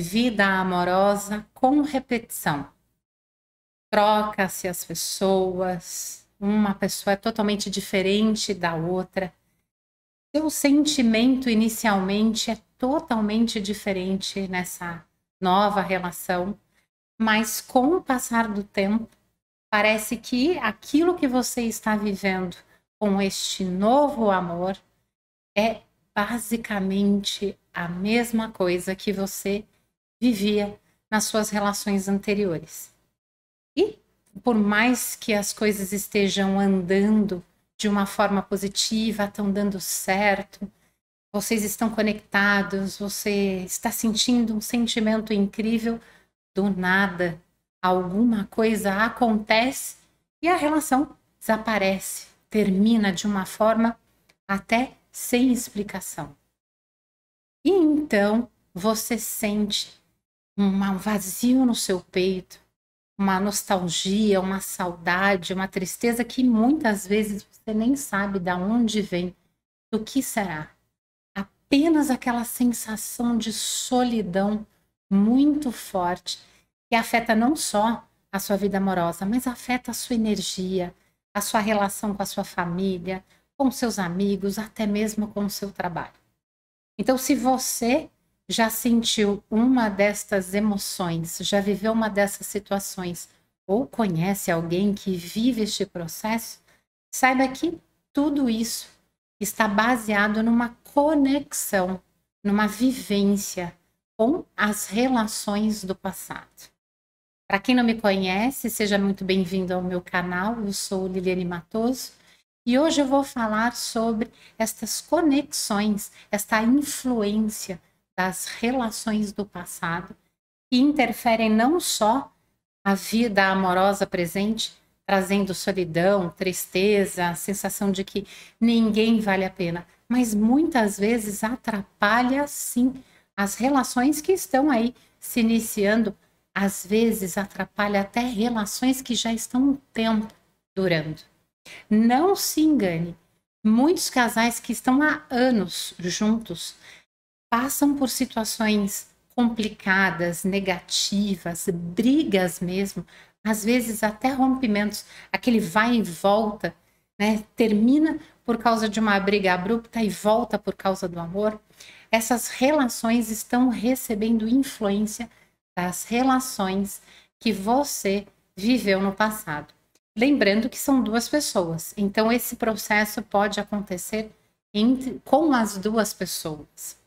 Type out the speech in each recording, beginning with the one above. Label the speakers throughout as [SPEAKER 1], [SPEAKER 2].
[SPEAKER 1] vida amorosa com repetição. Troca-se as pessoas, uma pessoa é totalmente diferente da outra. Seu sentimento inicialmente é totalmente diferente nessa nova relação, mas com o passar do tempo, parece que aquilo que você está vivendo com este novo amor é basicamente a mesma coisa que você vivia nas suas relações anteriores. E, por mais que as coisas estejam andando de uma forma positiva, estão dando certo, vocês estão conectados, você está sentindo um sentimento incrível, do nada alguma coisa acontece e a relação desaparece, termina de uma forma até sem explicação. E então você sente um vazio no seu peito, uma nostalgia, uma saudade, uma tristeza que muitas vezes você nem sabe de onde vem, do que será. Apenas aquela sensação de solidão muito forte que afeta não só a sua vida amorosa, mas afeta a sua energia, a sua relação com a sua família, com seus amigos, até mesmo com o seu trabalho. Então, se você já sentiu uma destas emoções, já viveu uma dessas situações ou conhece alguém que vive este processo, saiba que tudo isso está baseado numa conexão, numa vivência com as relações do passado. Para quem não me conhece, seja muito bem-vindo ao meu canal. Eu sou Liliane Matoso e hoje eu vou falar sobre estas conexões, esta influência das relações do passado que interferem não só a vida amorosa presente, trazendo solidão, tristeza, a sensação de que ninguém vale a pena, mas muitas vezes atrapalha sim as relações que estão aí se iniciando, às vezes atrapalha até relações que já estão um tempo durando. Não se engane, muitos casais que estão há anos juntos passam por situações complicadas, negativas, brigas mesmo, às vezes até rompimentos, aquele vai e volta, né? Termina por causa de uma briga abrupta e volta por causa do amor. Essas relações estão recebendo influência das relações que você viveu no passado. Lembrando que são duas pessoas, então esse processo pode acontecer entre, com as duas pessoas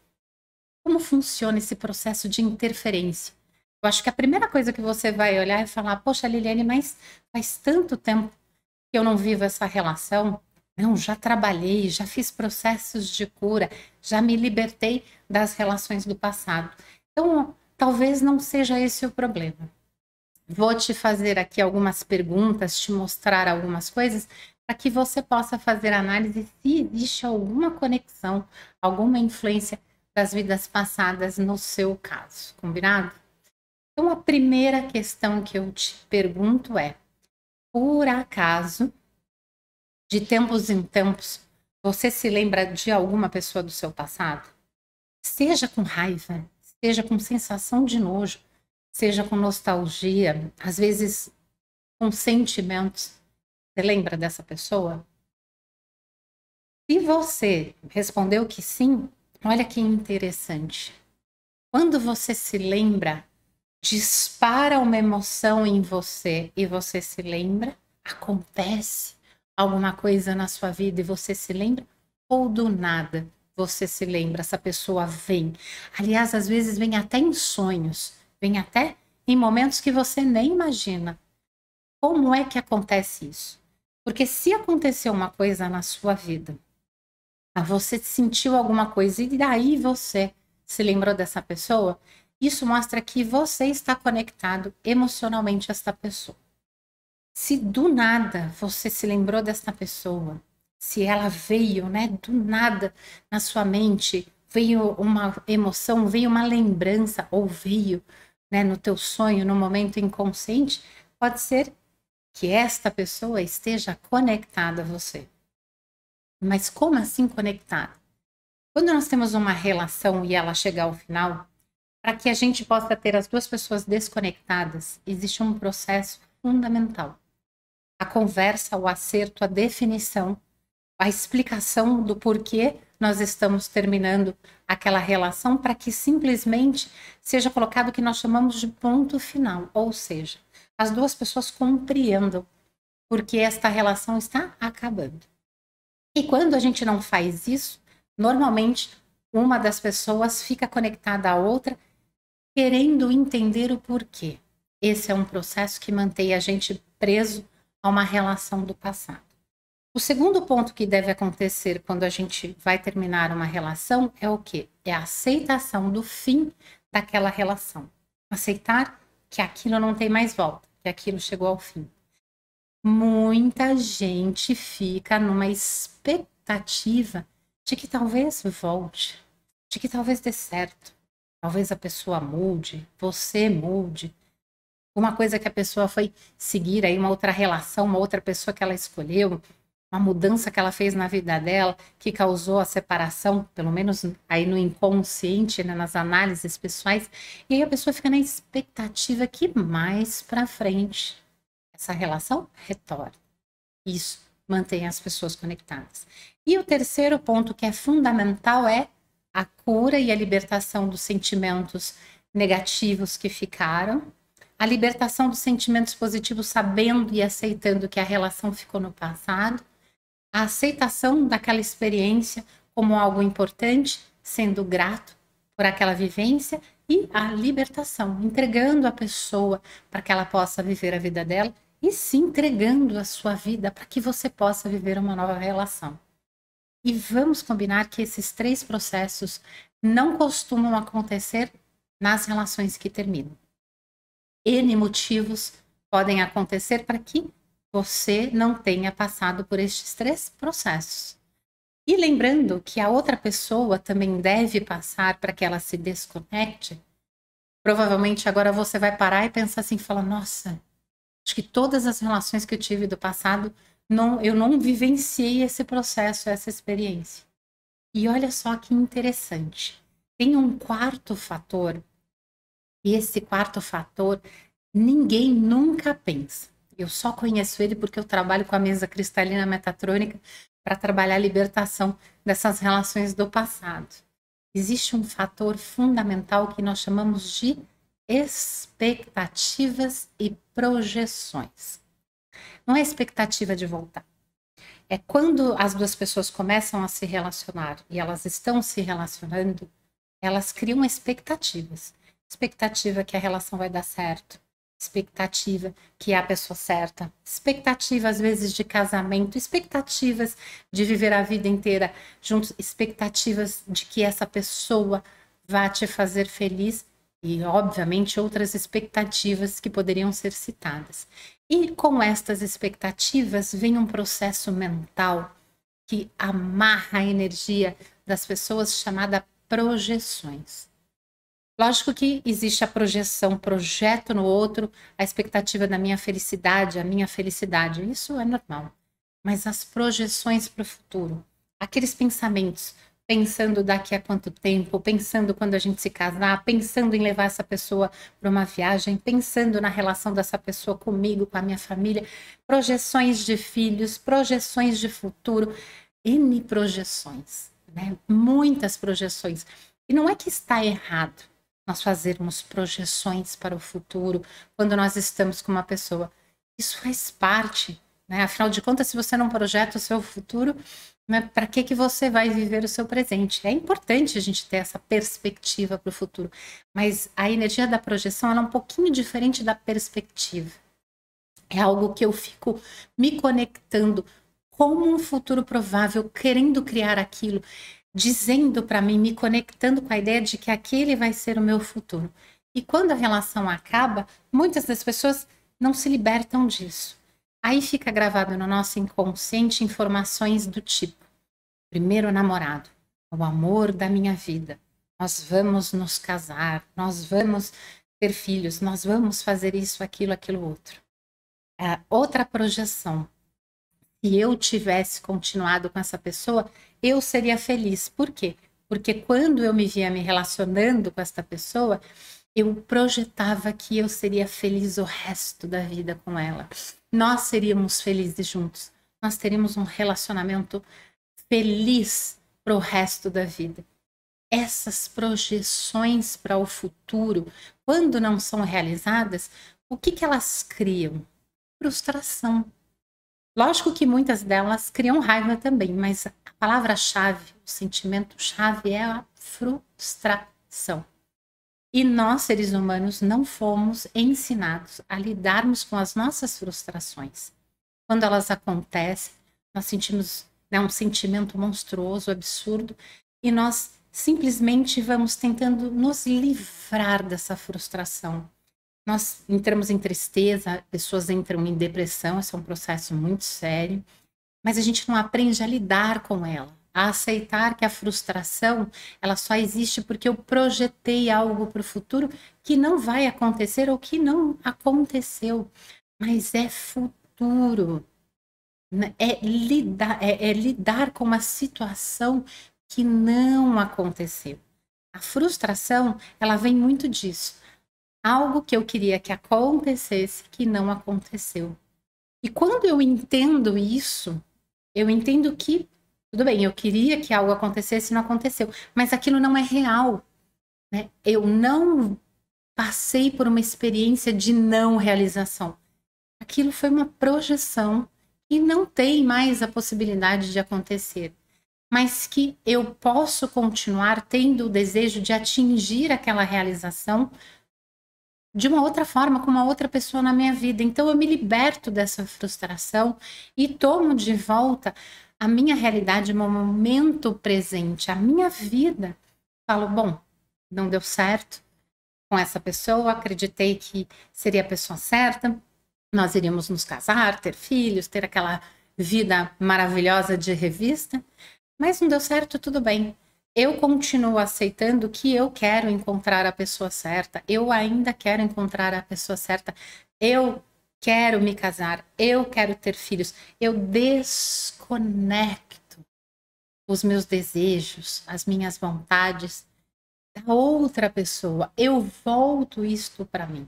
[SPEAKER 1] como funciona esse processo de interferência. Eu acho que a primeira coisa que você vai olhar é falar, poxa, Liliane, mas faz tanto tempo que eu não vivo essa relação. Não, já trabalhei, já fiz processos de cura, já me libertei das relações do passado. Então, talvez não seja esse o problema. Vou te fazer aqui algumas perguntas, te mostrar algumas coisas, para que você possa fazer análise se existe alguma conexão, alguma influência das vidas passadas no seu caso, combinado? Então, a primeira questão que eu te pergunto é: por acaso, de tempos em tempos, você se lembra de alguma pessoa do seu passado? Seja com raiva, seja com sensação de nojo, seja com nostalgia, às vezes com sentimentos. Você lembra dessa pessoa? Se você respondeu que sim, Olha que interessante. Quando você se lembra, dispara uma emoção em você e você se lembra, acontece alguma coisa na sua vida e você se lembra, ou do nada você se lembra, essa pessoa vem. Aliás, às vezes vem até em sonhos, vem até em momentos que você nem imagina. Como é que acontece isso? Porque se aconteceu uma coisa na sua vida ah, você sentiu alguma coisa e daí você se lembrou dessa pessoa? Isso mostra que você está conectado emocionalmente a esta pessoa. Se do nada você se lembrou desta pessoa, se ela veio, né, do nada na sua mente, veio uma emoção, veio uma lembrança ou veio, né, no teu sonho, no momento inconsciente, pode ser que esta pessoa esteja conectada a você. Mas como assim conectado? Quando nós temos uma relação e ela chegar ao final, para que a gente possa ter as duas pessoas desconectadas, existe um processo fundamental. A conversa, o acerto, a definição, a explicação do porquê nós estamos terminando aquela relação para que simplesmente seja colocado o que nós chamamos de ponto final, ou seja, as duas pessoas compreendam porque esta relação está acabando. E quando a gente não faz isso, normalmente uma das pessoas fica conectada à outra, querendo entender o porquê. Esse é um processo que mantém a gente preso a uma relação do passado. O segundo ponto que deve acontecer quando a gente vai terminar uma relação é o quê? É a aceitação do fim daquela relação. Aceitar que aquilo não tem mais volta, que aquilo chegou ao fim muita gente fica numa expectativa de que talvez volte, de que talvez dê certo, talvez a pessoa mude, você mude. Uma coisa que a pessoa foi seguir aí, uma outra relação, uma outra pessoa que ela escolheu, uma mudança que ela fez na vida dela, que causou a separação, pelo menos aí no inconsciente, né, nas análises pessoais, e aí a pessoa fica na expectativa que mais para frente essa relação retorna. Isso mantém as pessoas conectadas. E o terceiro ponto que é fundamental é a cura e a libertação dos sentimentos negativos que ficaram, a libertação dos sentimentos positivos, sabendo e aceitando que a relação ficou no passado, a aceitação daquela experiência como algo importante, sendo grato por aquela vivência e a libertação, entregando a pessoa para que ela possa viver a vida dela e se entregando a sua vida para que você possa viver uma nova relação. E vamos combinar que esses três processos não costumam acontecer nas relações que terminam. N motivos podem acontecer para que você não tenha passado por estes três processos. E lembrando que a outra pessoa também deve passar para que ela se desconecte, provavelmente agora você vai parar e pensar assim, falar, nossa, Acho que todas as relações que eu tive do passado, não, eu não vivenciei esse processo, essa experiência. E olha só que interessante. Tem um quarto fator, e esse quarto fator ninguém nunca pensa. Eu só conheço ele porque eu trabalho com a mesa cristalina metatrônica para trabalhar a libertação dessas relações do passado. Existe um fator fundamental que nós chamamos de expectativas e projeções. Não é expectativa de voltar. É quando as duas pessoas começam a se relacionar e elas estão se relacionando, elas criam expectativas. Expectativa que a relação vai dar certo, expectativa que é a pessoa certa, expectativa às vezes de casamento, expectativas de viver a vida inteira juntos, expectativas de que essa pessoa vá te fazer feliz e, obviamente, outras expectativas que poderiam ser citadas. E com estas expectativas vem um processo mental que amarra a energia das pessoas chamada projeções. Lógico que existe a projeção, projeto no outro, a expectativa da minha felicidade, a minha felicidade, isso é normal. Mas as projeções para o futuro, aqueles pensamentos, pensando daqui a quanto tempo, pensando quando a gente se casar, pensando em levar essa pessoa para uma viagem, pensando na relação dessa pessoa comigo, com a minha família, projeções de filhos, projeções de futuro, N projeções, né? Muitas projeções. E não é que está errado nós fazermos projeções para o futuro quando nós estamos com uma pessoa. Isso faz parte, né? Afinal de contas, se você não projeta o seu futuro, né? Para que, que você vai viver o seu presente? É importante a gente ter essa perspectiva para o futuro, mas a energia da projeção é um pouquinho diferente da perspectiva. É algo que eu fico me conectando como um futuro provável, querendo criar aquilo, dizendo para mim, me conectando com a ideia de que aquele vai ser o meu futuro. E quando a relação acaba, muitas das pessoas não se libertam disso. Aí fica gravado no nosso inconsciente informações do tipo: primeiro namorado, o amor da minha vida. Nós vamos nos casar, nós vamos ter filhos, nós vamos fazer isso, aquilo, aquilo outro. É, outra projeção. Se eu tivesse continuado com essa pessoa, eu seria feliz. Por quê? Porque quando eu me via me relacionando com esta pessoa, eu projetava que eu seria feliz o resto da vida com ela. Nós seríamos felizes juntos. Nós teríamos um relacionamento feliz para o resto da vida. Essas projeções para o futuro, quando não são realizadas, o que, que elas criam? Frustração. Lógico que muitas delas criam raiva também, mas a palavra-chave, o sentimento-chave é a frustração. E nós, seres humanos, não fomos ensinados a lidarmos com as nossas frustrações. Quando elas acontecem, nós sentimos né, um sentimento monstruoso, absurdo, e nós simplesmente vamos tentando nos livrar dessa frustração. Nós entramos em tristeza, pessoas entram em depressão, esse é um processo muito sério, mas a gente não aprende a lidar com ela, a aceitar que a frustração ela só existe porque eu projetei algo para o futuro que não vai acontecer ou que não aconteceu, mas é futuro. Né, é lidar, é, é lidar com uma situação que não aconteceu. A frustração, ela vem muito disso. Algo que eu queria que acontecesse que não aconteceu. E quando eu entendo isso, eu entendo que tudo bem, eu queria que algo acontecesse, não aconteceu, mas aquilo não é real, né? Eu não passei por uma experiência de não realização. Aquilo foi uma projeção e não tem mais a possibilidade de acontecer, mas que eu posso continuar tendo o desejo de atingir aquela realização de uma outra forma, com uma outra pessoa na minha vida. Então eu me liberto dessa frustração e tomo de volta a minha realidade, o momento presente, a minha vida. Falo, bom, não deu certo com essa pessoa, acreditei que seria a pessoa certa, nós iríamos nos casar, ter filhos, ter aquela vida maravilhosa de revista, mas não deu certo, tudo bem. Eu continuo aceitando que eu quero encontrar a pessoa certa, eu ainda quero encontrar a pessoa certa, eu quero me casar, eu quero ter filhos, eu desconecto os meus desejos, as minhas vontades da outra pessoa, eu volto isto para mim.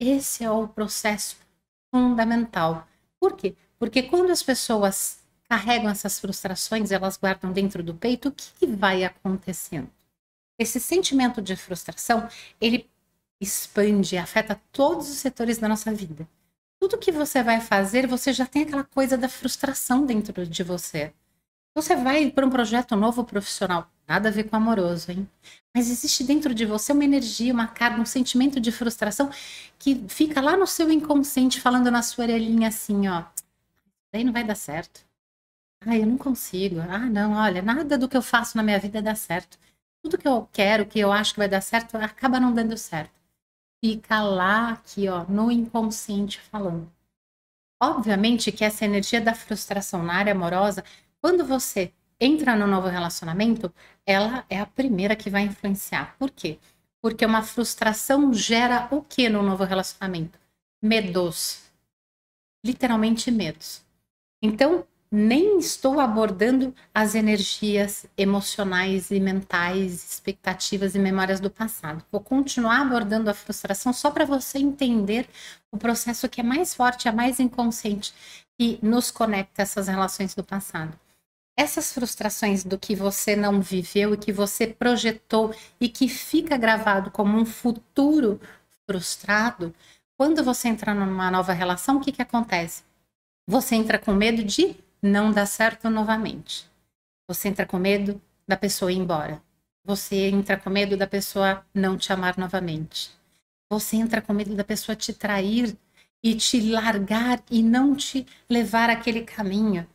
[SPEAKER 1] Esse é o processo fundamental. Por quê? Porque quando as pessoas carregam essas frustrações, elas guardam dentro do peito, o que, que vai acontecendo? Esse sentimento de frustração, ele expande, afeta todos os setores da nossa vida. Tudo que você vai fazer, você já tem aquela coisa da frustração dentro de você. Você vai para um projeto novo profissional, Nada a ver com amoroso, hein? Mas existe dentro de você uma energia, uma carga, um sentimento de frustração que fica lá no seu inconsciente falando na sua orelhinha assim, ó. Daí não vai dar certo. Ah, eu não consigo. Ah, não, olha, nada do que eu faço na minha vida dá certo. Tudo que eu quero, que eu acho que vai dar certo, acaba não dando certo. Fica lá aqui, ó, no inconsciente falando. Obviamente que essa energia da frustração na área amorosa, quando você entra no novo relacionamento, ela é a primeira que vai influenciar. Por quê? Porque uma frustração gera o que no novo relacionamento? Medos. Literalmente medos. Então, nem estou abordando as energias emocionais e mentais, expectativas e memórias do passado. Vou continuar abordando a frustração só para você entender o processo que é mais forte, é mais inconsciente e nos conecta a essas relações do passado essas frustrações do que você não viveu e que você projetou e que fica gravado como um futuro frustrado, quando você entra numa nova relação, o que, que acontece? Você entra com medo de não dar certo novamente. Você entra com medo da pessoa ir embora. Você entra com medo da pessoa não te amar novamente. Você entra com medo da pessoa te trair e te largar e não te levar aquele caminho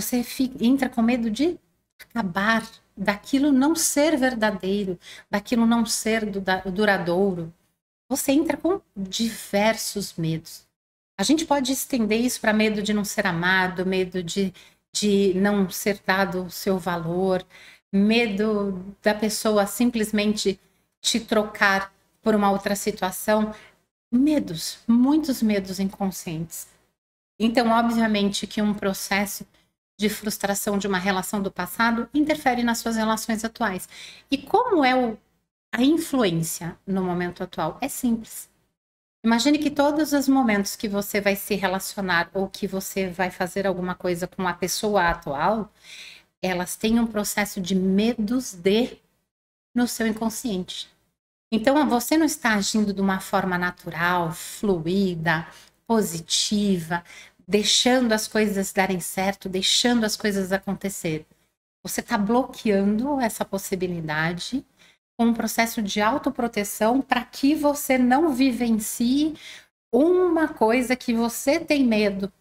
[SPEAKER 1] você fica, entra com medo de acabar, daquilo não ser verdadeiro, daquilo não ser duradouro. Você entra com diversos medos. A gente pode estender isso para medo de não ser amado, medo de, de não ser dado o seu valor, medo da pessoa simplesmente te trocar por uma outra situação. Medos, muitos medos inconscientes. Então, obviamente, que um processo de frustração de uma relação do passado interfere nas suas relações atuais. E como é o, a influência no momento atual? É simples. Imagine que todos os momentos que você vai se relacionar ou que você vai fazer alguma coisa com a pessoa atual, elas têm um processo de medos de no seu inconsciente. Então você não está agindo de uma forma natural, fluida, positiva, deixando as coisas darem certo, deixando as coisas acontecer. Você está bloqueando essa possibilidade com um processo de autoproteção para que você não vivencie uma coisa que você tem medo.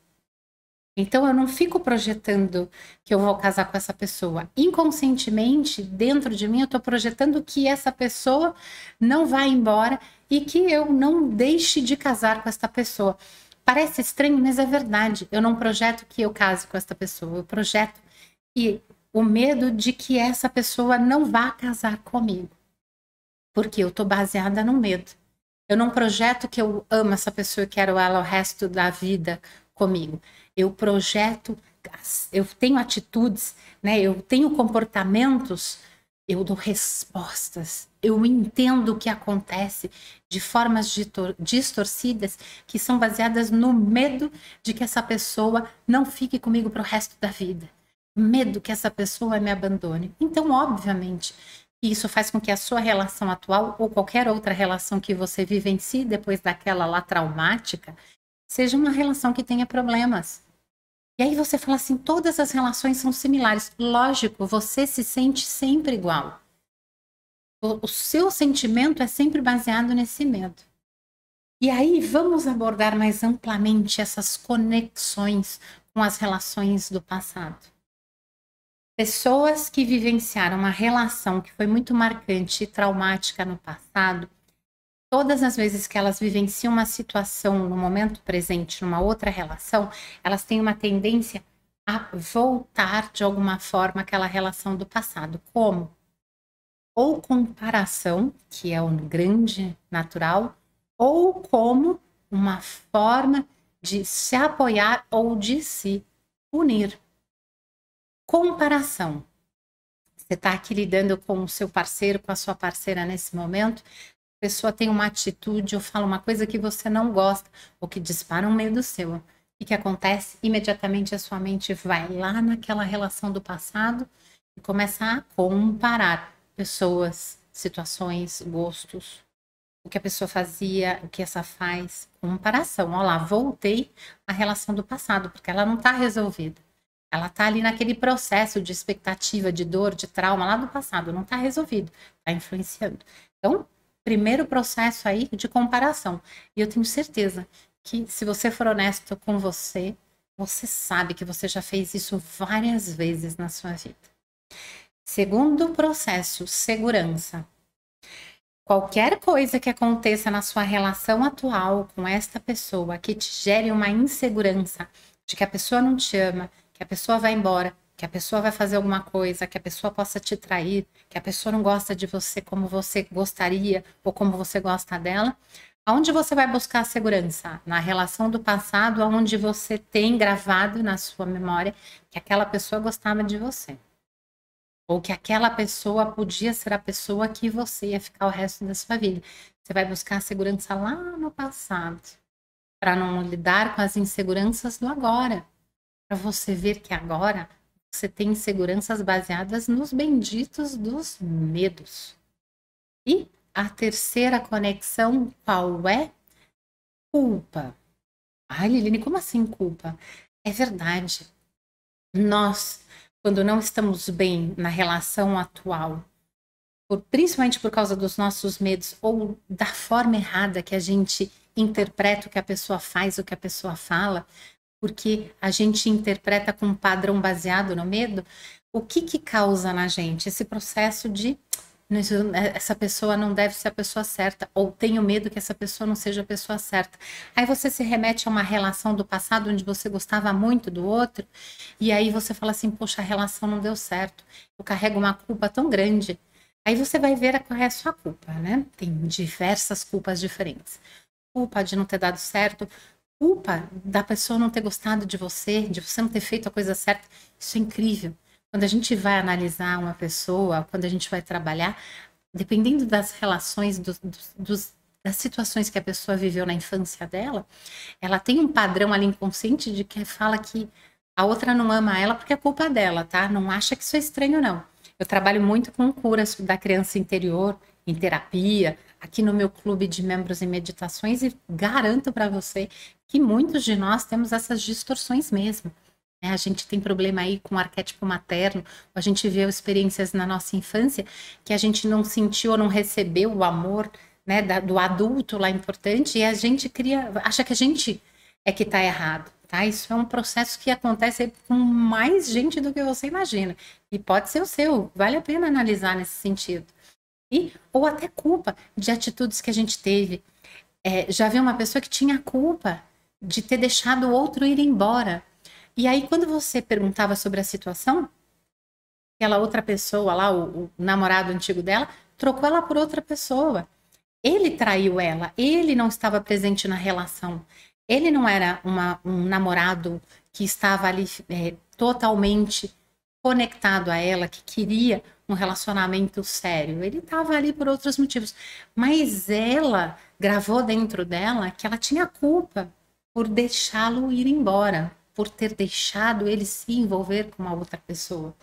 [SPEAKER 1] Então eu não fico projetando que eu vou casar com essa pessoa. Inconscientemente, dentro de mim, eu estou projetando que essa pessoa não vai embora e que eu não deixe de casar com essa pessoa. Parece estranho, mas é verdade. Eu não projeto que eu case com esta pessoa, eu projeto que o medo de que essa pessoa não vá casar comigo. Porque eu estou baseada no medo. Eu não projeto que eu amo essa pessoa e quero ela o resto da vida comigo. Eu projeto, eu tenho atitudes, né? Eu tenho comportamentos eu dou respostas, eu entendo o que acontece de formas distorcidas que são baseadas no medo de que essa pessoa não fique comigo para o resto da vida, medo que essa pessoa me abandone. Então, obviamente, isso faz com que a sua relação atual ou qualquer outra relação que você vivencie si, depois daquela lá traumática seja uma relação que tenha problemas. E aí você fala assim: todas as relações são similares. Lógico, você se sente sempre igual. O, o seu sentimento é sempre baseado nesse medo. E aí vamos abordar mais amplamente essas conexões com as relações do passado. Pessoas que vivenciaram uma relação que foi muito marcante e traumática no passado todas as vezes que elas vivenciam uma situação no momento presente, numa outra relação, elas têm uma tendência a voltar de alguma forma aquela relação do passado. Como? Ou comparação, que é um grande natural, ou como uma forma de se apoiar ou de se unir. Comparação. Você está aqui lidando com o seu parceiro, com a sua parceira nesse momento, pessoa tem uma atitude ou fala uma coisa que você não gosta, ou que dispara um meio do seu. O que acontece? Imediatamente a sua mente vai lá naquela relação do passado e começa a comparar pessoas, situações, gostos, o que a pessoa fazia, o que essa faz, comparação. Olha lá, voltei à relação do passado, porque ela não está resolvida. Ela está ali naquele processo de expectativa, de dor, de trauma lá do passado, não está resolvido, está influenciando. Então, primeiro processo aí de comparação. E eu tenho certeza que se você for honesto com você, você sabe que você já fez isso várias vezes na sua vida. Segundo processo, segurança. Qualquer coisa que aconteça na sua relação atual com esta pessoa que te gere uma insegurança de que a pessoa não te ama, que a pessoa vai embora, que a pessoa vai fazer alguma coisa, que a pessoa possa te trair, que a pessoa não gosta de você como você gostaria ou como você gosta dela. Aonde você vai buscar a segurança? Na relação do passado, aonde você tem gravado na sua memória que aquela pessoa gostava de você. Ou que aquela pessoa podia ser a pessoa que você ia ficar o resto da sua vida. Você vai buscar a segurança lá no passado, para não lidar com as inseguranças do agora. Para você ver que agora você tem inseguranças baseadas nos benditos dos medos. E a terceira conexão, qual é? Culpa. Ai, Liline, como assim culpa? É verdade. Nós, quando não estamos bem na relação atual, por, principalmente por causa dos nossos medos ou da forma errada que a gente interpreta o que a pessoa faz, o que a pessoa fala, porque a gente interpreta com um padrão baseado no medo, o que que causa na gente esse processo de é, essa pessoa não deve ser a pessoa certa, ou tenho medo que essa pessoa não seja a pessoa certa. Aí você se remete a uma relação do passado onde você gostava muito do outro, e aí você fala assim: poxa, a relação não deu certo, eu carrego uma culpa tão grande. Aí você vai ver qual é a sua culpa, né? Tem diversas culpas diferentes. Culpa de não ter dado certo, culpa da pessoa não ter gostado de você, de você não ter feito a coisa certa. Isso é incrível. Quando a gente vai analisar uma pessoa, quando a gente vai trabalhar, dependendo das relações, do, do, dos, das situações que a pessoa viveu na infância dela, ela tem um padrão ali inconsciente de que fala que a outra não ama ela porque é culpa dela, tá? Não acha que isso é estranho, não. Eu trabalho muito com curas da criança interior, em terapia, aqui no meu clube de membros em meditações e garanto para você que muitos de nós temos essas distorções mesmo. Né? A gente tem problema aí com o arquétipo materno, a gente vê experiências na nossa infância que a gente não sentiu ou não recebeu o amor né, da, do adulto lá importante e a gente cria, acha que a gente é que está errado. Tá? Isso é um processo que acontece com mais gente do que você imagina. E pode ser o seu, vale a pena analisar nesse sentido ou até culpa de atitudes que a gente teve. É, já vi uma pessoa que tinha culpa de ter deixado o outro ir embora. E aí, quando você perguntava sobre a situação, aquela outra pessoa lá, o, o namorado antigo dela, trocou ela por outra pessoa. Ele traiu ela, ele não estava presente na relação. Ele não era uma, um namorado que estava ali é, totalmente conectado a ela, que queria um relacionamento sério. Ele estava ali por outros motivos. Mas ela gravou dentro dela que ela tinha culpa por deixá-lo ir embora, por ter deixado ele se envolver com uma outra pessoa.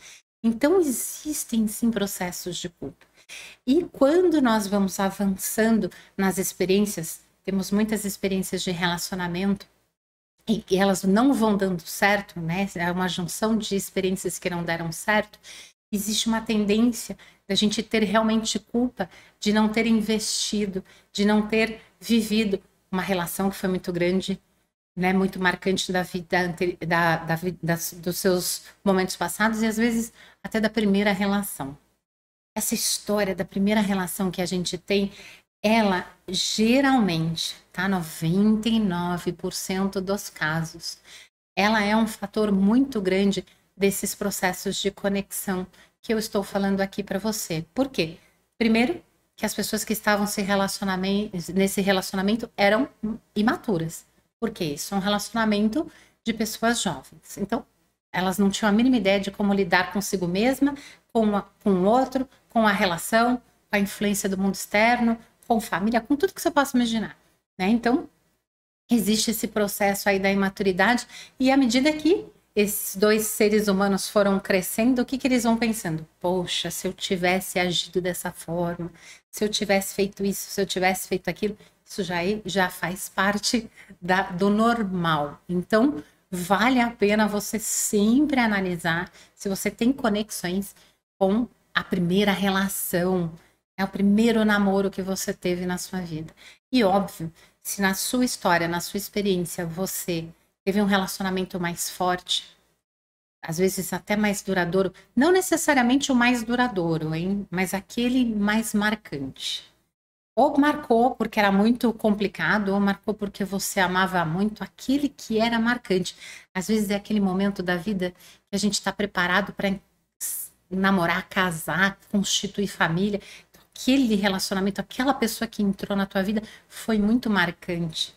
[SPEAKER 1] Então, existem sim processos de culpa. E quando nós vamos avançando nas experiências, temos muitas experiências de relacionamento e elas não vão dando certo, né? É uma junção de experiências que não deram certo. Existe uma tendência da gente ter realmente culpa de não ter investido, de não ter vivido uma relação que foi muito grande, né? Muito marcante da vida, da, da, dos seus momentos passados e às vezes até da primeira relação. Essa história da primeira relação que a gente tem, ela geralmente, tá? 99% dos casos, ela é um fator muito grande desses processos de conexão que eu estou falando aqui para você. Por quê? Primeiro, que as pessoas que estavam se relacionamento, nesse relacionamento eram imaturas. por quê isso é um relacionamento de pessoas jovens. Então, elas não tinham a mínima ideia de como lidar consigo mesma, com, uma, com o outro, com a relação, com a influência do mundo externo, com família, com tudo que você possa imaginar, né? Então, existe esse processo aí da imaturidade e à medida que esses dois seres humanos foram crescendo, o que, que eles vão pensando? Poxa, se eu tivesse agido dessa forma, se eu tivesse feito isso, se eu tivesse feito aquilo, isso já, é, já faz parte da, do normal. Então, vale a pena você sempre analisar se você tem conexões com a primeira relação, é o primeiro namoro que você teve na sua vida. E óbvio, se na sua história, na sua experiência, você teve um relacionamento mais forte, às vezes até mais duradouro, não necessariamente o mais duradouro, hein? Mas aquele mais marcante. Ou marcou porque era muito complicado, ou marcou porque você amava muito aquele que era marcante. Às vezes é aquele momento da vida que a gente está preparado para namorar, casar, constituir família, aquele relacionamento, aquela pessoa que entrou na tua vida foi muito marcante.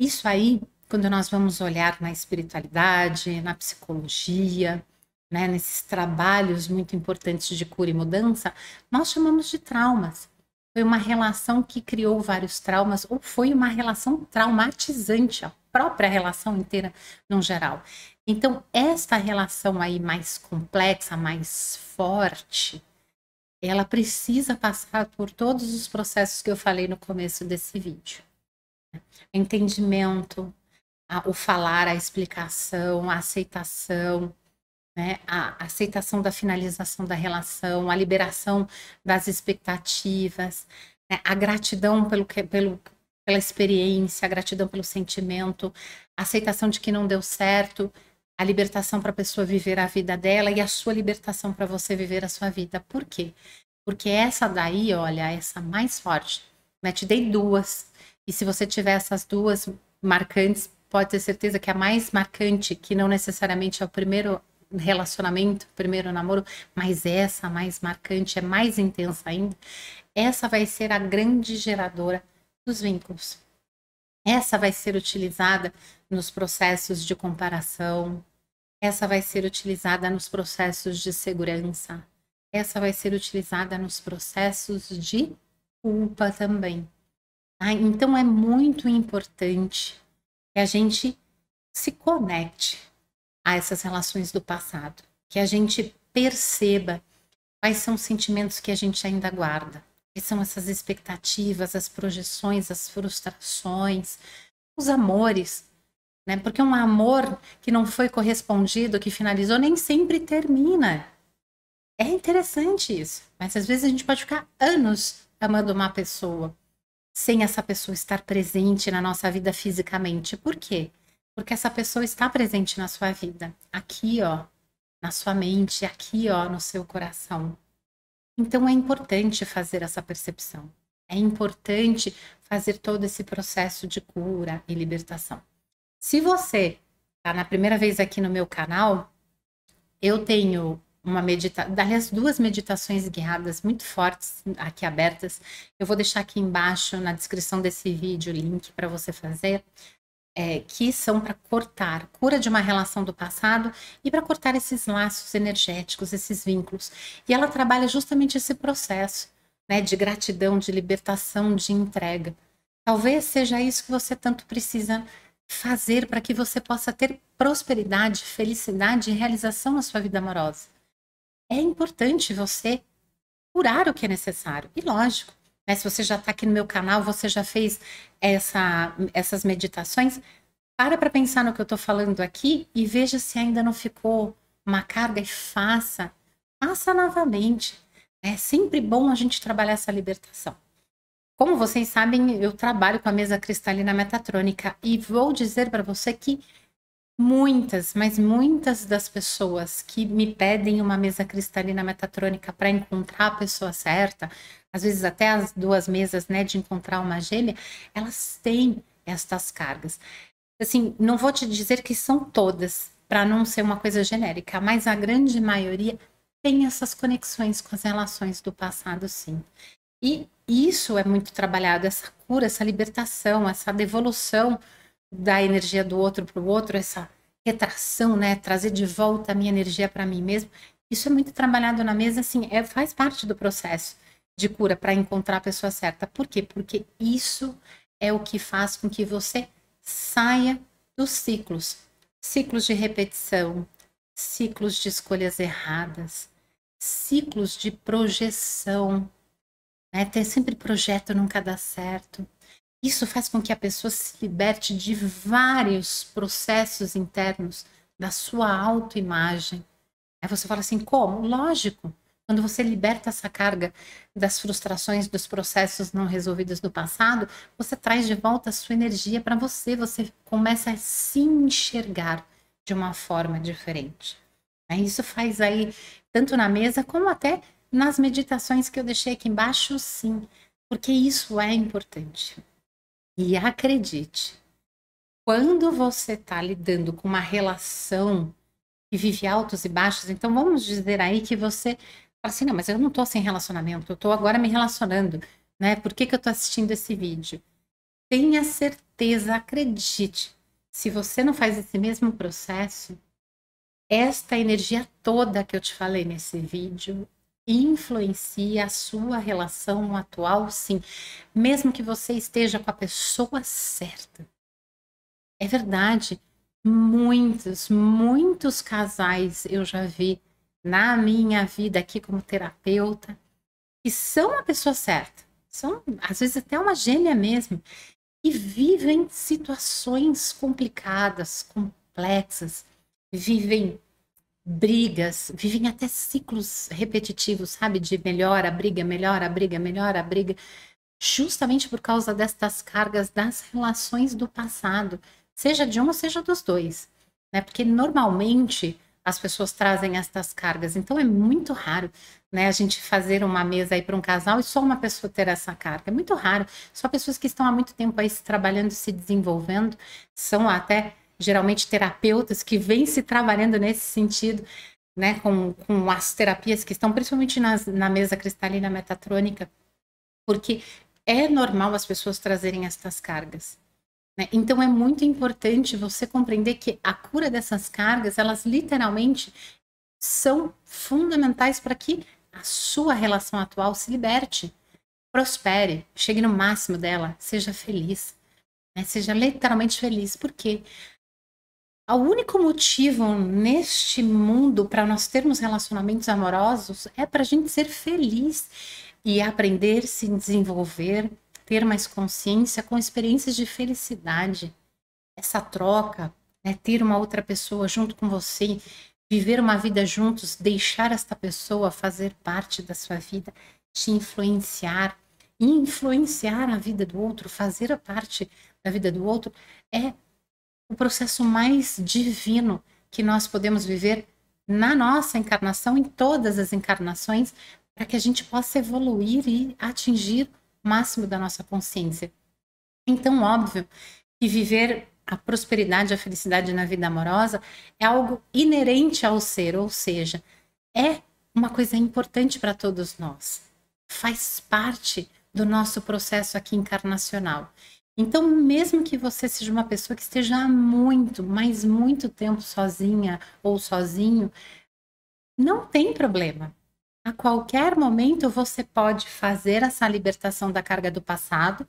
[SPEAKER 1] Isso aí, quando nós vamos olhar na espiritualidade, na psicologia, né, nesses trabalhos muito importantes de cura e mudança, nós chamamos de traumas. Foi uma relação que criou vários traumas, ou foi uma relação traumatizante, a própria relação inteira, no geral. Então, esta relação aí mais complexa, mais forte, ela precisa passar por todos os processos que eu falei no começo desse vídeo. Entendimento, a, o falar, a explicação, a aceitação, né? a aceitação da finalização da relação, a liberação das expectativas, né? a gratidão pelo, que, pelo, pela experiência, a gratidão pelo sentimento, a aceitação de que não deu certo a libertação para a pessoa viver a vida dela e a sua libertação para você viver a sua vida. Por quê? Porque essa daí, olha, essa mais forte, né? Te dei duas. E se você tiver essas duas marcantes, pode ter certeza que a mais marcante, que não necessariamente é o primeiro relacionamento, primeiro namoro, mas essa mais marcante, é mais intensa ainda, essa vai ser a grande geradora dos vínculos. Essa vai ser utilizada nos processos de comparação, essa vai ser utilizada nos processos de segurança, essa vai ser utilizada nos processos de culpa também. Ah, então é muito importante que a gente se conecte a essas relações do passado, que a gente perceba quais são os sentimentos que a gente ainda guarda, que são essas expectativas, as projeções, as frustrações, os amores, né? Porque um amor que não foi correspondido, que finalizou, nem sempre termina. É interessante isso, mas às vezes a gente pode ficar anos amando uma pessoa sem essa pessoa estar presente na nossa vida fisicamente. Por quê? Porque essa pessoa está presente na sua vida, aqui, ó, na sua mente, aqui, ó, no seu coração. Então é importante fazer essa percepção. É importante fazer todo esse processo de cura e libertação. Se você está na primeira vez aqui no meu canal, eu tenho uma meditação, aliás, duas meditações guiadas muito fortes aqui abertas. Eu vou deixar aqui embaixo na descrição desse vídeo o link para você fazer é, que são para cortar, cura de uma relação do passado e para cortar esses laços energéticos, esses vínculos. E ela trabalha justamente esse processo né, de gratidão, de libertação, de entrega. Talvez seja isso que você tanto precisa fazer para que você possa ter prosperidade, felicidade e realização na sua vida amorosa. É importante você curar o que é necessário. E lógico, né? Se você já está aqui no meu canal, você já fez essa, essas meditações, para para pensar no que eu estou falando aqui e veja se ainda não ficou uma carga e faça, faça novamente. É sempre bom a gente trabalhar essa libertação. Como vocês sabem, eu trabalho com a mesa cristalina metatrônica e vou dizer para você que Muitas, mas muitas das pessoas que me pedem uma mesa cristalina metatrônica para encontrar a pessoa certa, às vezes até as duas mesas, né, de encontrar uma gêmea, elas têm estas cargas. Assim, não vou te dizer que são todas, para não ser uma coisa genérica, mas a grande maioria tem essas conexões com as relações do passado, sim. E isso é muito trabalhado, essa cura, essa libertação, essa devolução da energia do outro para o outro, essa retração, né? Trazer de volta a minha energia para mim mesmo. Isso é muito trabalhado na mesa, assim, é, faz parte do processo de cura para encontrar a pessoa certa. Por quê? Porque isso é o que faz com que você saia dos ciclos ciclos de repetição, ciclos de escolhas erradas, ciclos de projeção. Né? Ter sempre projeto nunca dá certo. Isso faz com que a pessoa se liberte de vários processos internos da sua autoimagem. Aí você fala assim, como? Lógico, quando você liberta essa carga das frustrações, dos processos não resolvidos do passado, você traz de volta a sua energia para você, você começa a se enxergar de uma forma diferente. Isso faz aí, tanto na mesa como até nas meditações que eu deixei aqui embaixo, sim, porque isso é importante. E acredite, quando você está lidando com uma relação que vive altos e baixos, então vamos dizer aí que você fala assim, não, mas eu não estou sem relacionamento, eu estou agora me relacionando, né? Por que, que eu estou assistindo esse vídeo? Tenha certeza, acredite, se você não faz esse mesmo processo, esta energia toda que eu te falei nesse vídeo, influencia a sua relação atual, sim, mesmo que você esteja com a pessoa certa. É verdade, muitos, muitos casais eu já vi na minha vida aqui como terapeuta que são a pessoa certa, são às vezes até uma gêmea mesmo, e vivem situações complicadas, complexas, vivem brigas, vivem até ciclos repetitivos, sabe? De melhora, briga, melhora, briga, melhora, briga, justamente por causa destas cargas das relações do passado, seja de um, seja dos dois, né? Porque normalmente as pessoas trazem estas cargas, então é muito raro, né? A gente fazer uma mesa aí para um casal e só uma pessoa ter essa carga, é muito raro. Só pessoas que estão há muito tempo aí se trabalhando, se desenvolvendo, são até geralmente terapeutas que vêm se trabalhando nesse sentido, né, com, com as terapias que estão principalmente nas, na mesa cristalina metatrônica, porque é normal as pessoas trazerem estas cargas. Né? Então é muito importante você compreender que a cura dessas cargas, elas literalmente são fundamentais para que a sua relação atual se liberte, prospere, chegue no máximo dela, seja feliz, né? seja literalmente feliz. Por quê? O único motivo neste mundo para nós termos relacionamentos amorosos é para a gente ser feliz e aprender, se desenvolver, ter mais consciência com experiências de felicidade. Essa troca, né, ter uma outra pessoa junto com você, viver uma vida juntos, deixar esta pessoa fazer parte da sua vida, te influenciar, influenciar a vida do outro, fazer a parte da vida do outro, é o processo mais divino que nós podemos viver na nossa encarnação, em todas as encarnações, para que a gente possa evoluir e atingir o máximo da nossa consciência. Então, óbvio que viver a prosperidade, a felicidade na vida amorosa é algo inerente ao ser, ou seja, é uma coisa importante para todos nós. Faz parte do nosso processo aqui encarnacional. Então, mesmo que você seja uma pessoa que esteja há muito, mas muito tempo sozinha ou sozinho, não tem problema. A qualquer momento você pode fazer essa libertação da carga do passado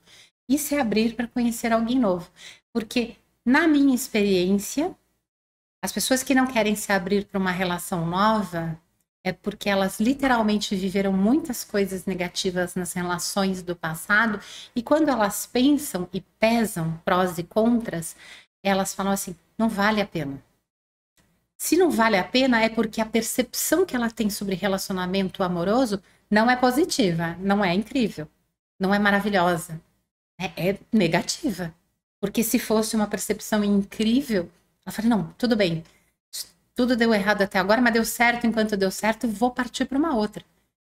[SPEAKER 1] e se abrir para conhecer alguém novo. Porque, na minha experiência, as pessoas que não querem se abrir para uma relação nova é porque elas literalmente viveram muitas coisas negativas nas relações do passado e quando elas pensam e pesam prós e contras, elas falam assim: não vale a pena. Se não vale a pena é porque a percepção que ela tem sobre relacionamento amoroso não é positiva, não é incrível, não é maravilhosa, é, é negativa. Porque se fosse uma percepção incrível, ela fala: não, tudo bem, tudo deu errado até agora, mas deu certo enquanto deu certo, vou partir para uma outra.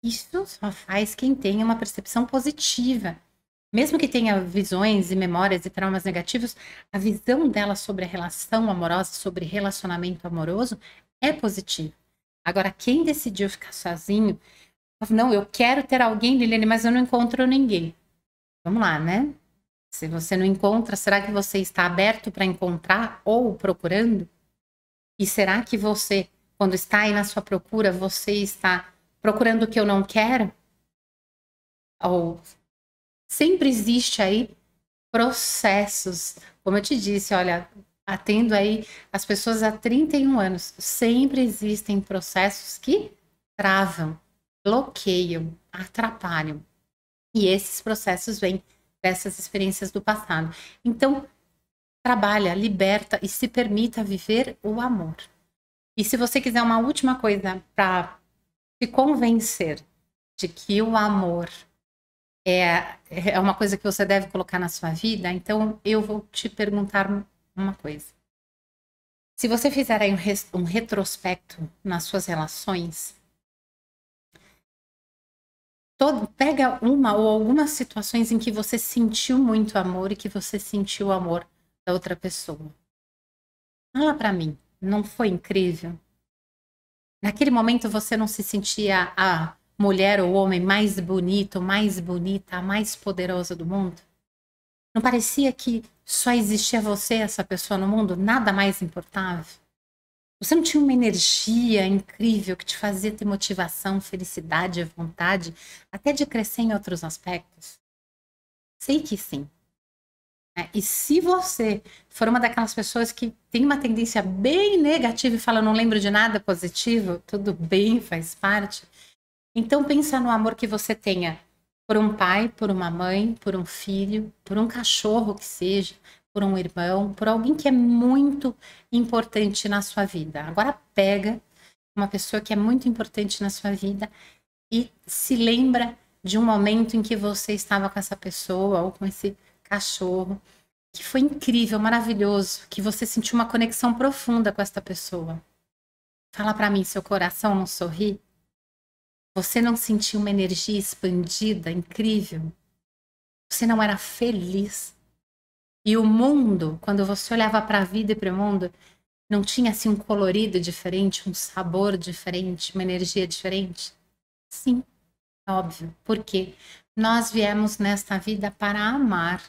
[SPEAKER 1] Isso só faz quem tem uma percepção positiva. Mesmo que tenha visões e memórias e traumas negativos, a visão dela sobre a relação amorosa, sobre relacionamento amoroso, é positiva. Agora, quem decidiu ficar sozinho, não, eu quero ter alguém, Liliane, mas eu não encontro ninguém. Vamos lá, né? Se você não encontra, será que você está aberto para encontrar ou procurando? E será que você, quando está aí na sua procura, você está procurando o que eu não quero? Ou sempre existe aí processos. Como eu te disse, olha, atendo aí as pessoas há 31 anos, sempre existem processos que travam, bloqueiam, atrapalham. E esses processos vêm dessas experiências do passado. Então, trabalha, liberta e se permita viver o amor. E se você quiser uma última coisa para se convencer de que o amor é, é uma coisa que você deve colocar na sua vida, então eu vou te perguntar uma coisa. Se você fizer aí um, um retrospecto nas suas relações, todo, pega uma ou algumas situações em que você sentiu muito amor e que você sentiu amor da outra pessoa. Fala é para mim, não foi incrível? Naquele momento você não se sentia a mulher ou homem mais bonito, mais bonita, mais poderosa do mundo? Não parecia que só existia você, essa pessoa no mundo, nada mais importava? Você não tinha uma energia incrível que te fazia ter motivação, felicidade, vontade, até de crescer em outros aspectos? Sei que sim. Né? E se você for uma daquelas pessoas que tem uma tendência bem negativa e fala, não lembro de nada positivo, tudo bem, faz parte. Então pensa no amor que você tenha por um pai, por uma mãe, por um filho, por um cachorro que seja, por um irmão, por alguém que é muito importante na sua vida. Agora pega uma pessoa que é muito importante na sua vida e se lembra de um momento em que você estava com essa pessoa ou com esse cachorro que foi incrível, maravilhoso, que você sentiu uma conexão profunda com esta pessoa. Fala para mim, seu coração não sorri? Você não sentiu uma energia expandida, incrível? Você não era feliz? E o mundo, quando você olhava para a vida e para o mundo, não tinha assim um colorido diferente, um sabor diferente, uma energia diferente? Sim, óbvio. Porque Nós viemos nesta vida para amar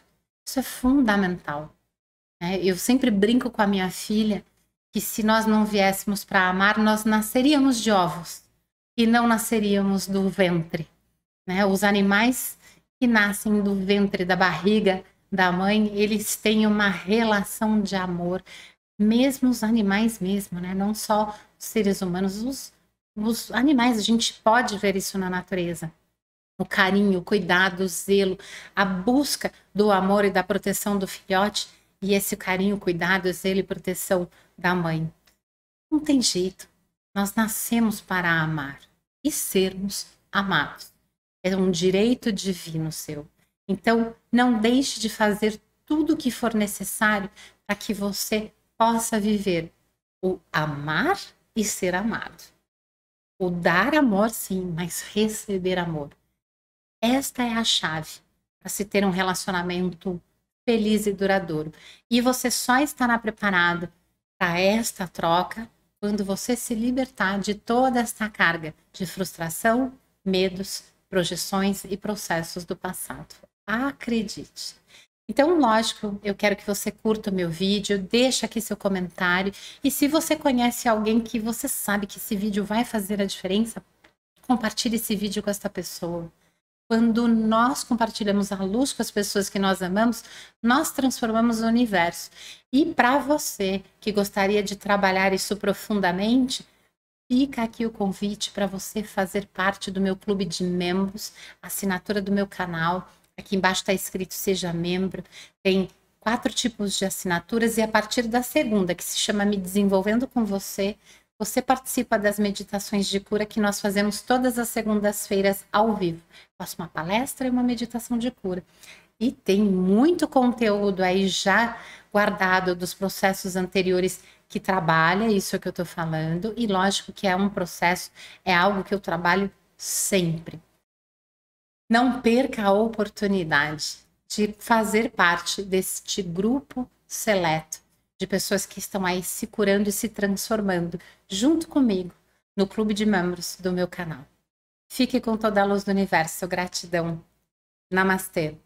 [SPEAKER 1] isso é fundamental. Né? Eu sempre brinco com a minha filha que se nós não viéssemos para amar, nós nasceríamos de ovos e não nasceríamos do ventre. Né? Os animais que nascem do ventre, da barriga da mãe, eles têm uma relação de amor, mesmo os animais mesmo, né? não só os seres humanos, os, os animais, a gente pode ver isso na natureza o carinho, o cuidado, o zelo, a busca do amor e da proteção do filhote e esse carinho, cuidado, zelo e proteção da mãe. Não tem jeito. Nós nascemos para amar e sermos amados. É um direito divino seu. Então, não deixe de fazer tudo o que for necessário para que você possa viver o amar e ser amado. O dar amor, sim, mas receber amor esta é a chave para se ter um relacionamento feliz e duradouro. E você só estará preparado para esta troca quando você se libertar de toda esta carga de frustração, medos, projeções e processos do passado. Acredite. Então, lógico, eu quero que você curta o meu vídeo, deixa aqui seu comentário e se você conhece alguém que você sabe que esse vídeo vai fazer a diferença, compartilhe esse vídeo com esta pessoa. Quando nós compartilhamos a luz com as pessoas que nós amamos, nós transformamos o universo. E para você que gostaria de trabalhar isso profundamente, Fica aqui o convite para você fazer parte do meu clube de membros, assinatura do meu canal. Aqui embaixo está escrito Seja Membro. Tem quatro tipos de assinaturas e a partir da segunda, que se chama Me Desenvolvendo com Você, você participa das meditações de cura que nós fazemos todas as segundas-feiras ao vivo. Faço uma palestra e uma meditação de cura. E tem muito conteúdo aí já guardado dos processos anteriores que trabalha, isso é que eu estou falando. E lógico que é um processo, é algo que eu trabalho sempre. Não perca a oportunidade de fazer parte deste grupo seleto de pessoas que estão aí se curando e se transformando, junto comigo, no clube de membros do meu canal. Fique com toda a luz do universo. Gratidão. Namastê.